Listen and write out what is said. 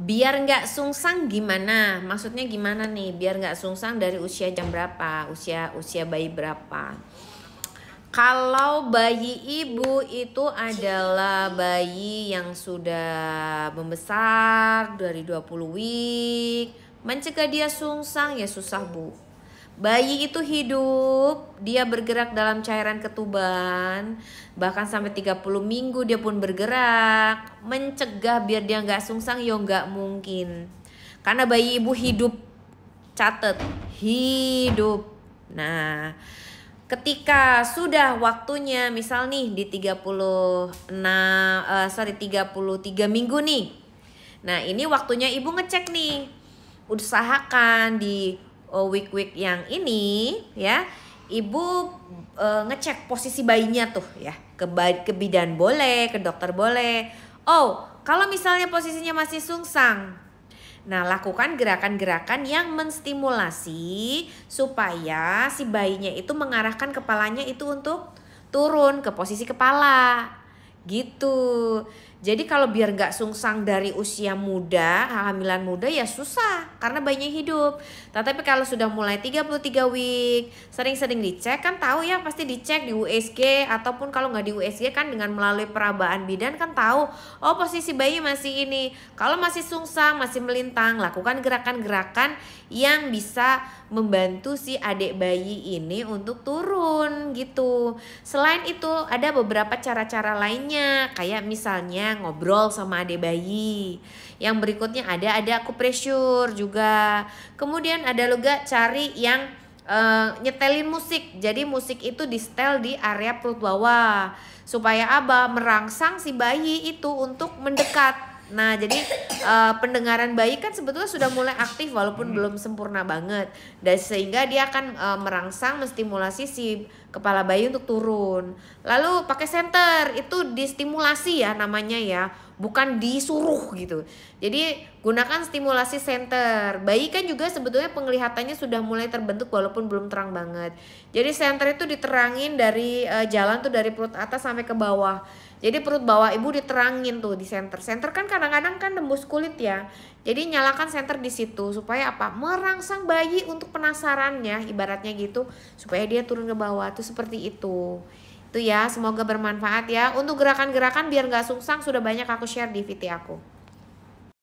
biar nggak sungsang gimana? Maksudnya gimana nih? Biar nggak sungsang dari usia jam berapa? Usia usia bayi berapa? Kalau bayi ibu itu adalah bayi yang sudah membesar dari 20 week, mencegah dia sungsang ya susah, Bu. Bayi itu hidup, dia bergerak dalam cairan ketuban, bahkan sampai 30 minggu dia pun bergerak. Mencegah biar dia nggak sungsang ya nggak mungkin. Karena bayi ibu hidup, Catet, hidup. Nah, ketika sudah waktunya misal nih di 36 uh, eh, sorry 33 minggu nih. Nah, ini waktunya ibu ngecek nih. Usahakan di Eh, week-week yang ini ya ibu e, ngecek posisi bayinya tuh ya ke ke bidan boleh ke dokter boleh oh kalau misalnya posisinya masih sungsang nah lakukan gerakan-gerakan yang menstimulasi supaya si bayinya itu mengarahkan kepalanya itu untuk turun ke posisi kepala gitu jadi kalau biar nggak sungsang dari usia muda, kehamilan muda ya susah karena banyak hidup. Tetapi kalau sudah mulai 33 week, sering-sering dicek kan tahu ya pasti dicek di USG ataupun kalau nggak di USG kan dengan melalui perabaan bidan kan tahu oh posisi bayi masih ini. Kalau masih sungsang, masih melintang, lakukan gerakan-gerakan yang bisa membantu si adik bayi ini untuk turun gitu. Selain itu ada beberapa cara-cara lainnya lainnya kayak misalnya ngobrol sama adik bayi yang berikutnya ada ada aku pressure juga kemudian ada juga cari yang uh, nyetelin musik jadi musik itu di setel di area perut bawah supaya abah merangsang si bayi itu untuk mendekat nah jadi uh, pendengaran bayi kan sebetulnya sudah mulai aktif walaupun hmm. belum sempurna banget dan sehingga dia akan uh, merangsang menstimulasi si kepala bayi untuk turun. Lalu pakai senter itu distimulasi ya namanya ya, bukan disuruh gitu. Jadi gunakan stimulasi senter. Bayi kan juga sebetulnya penglihatannya sudah mulai terbentuk walaupun belum terang banget. Jadi senter itu diterangin dari uh, jalan tuh dari perut atas sampai ke bawah. Jadi perut bawah ibu diterangin tuh di senter. Senter kan kadang-kadang kan tembus kulit ya. Jadi nyalakan senter di situ supaya apa? Merangsang bayi untuk penasarannya ibaratnya gitu supaya dia turun ke bawah tuh seperti itu. Itu ya, semoga bermanfaat ya. Untuk gerakan-gerakan biar nggak sungsang sudah banyak aku share di VT ya aku.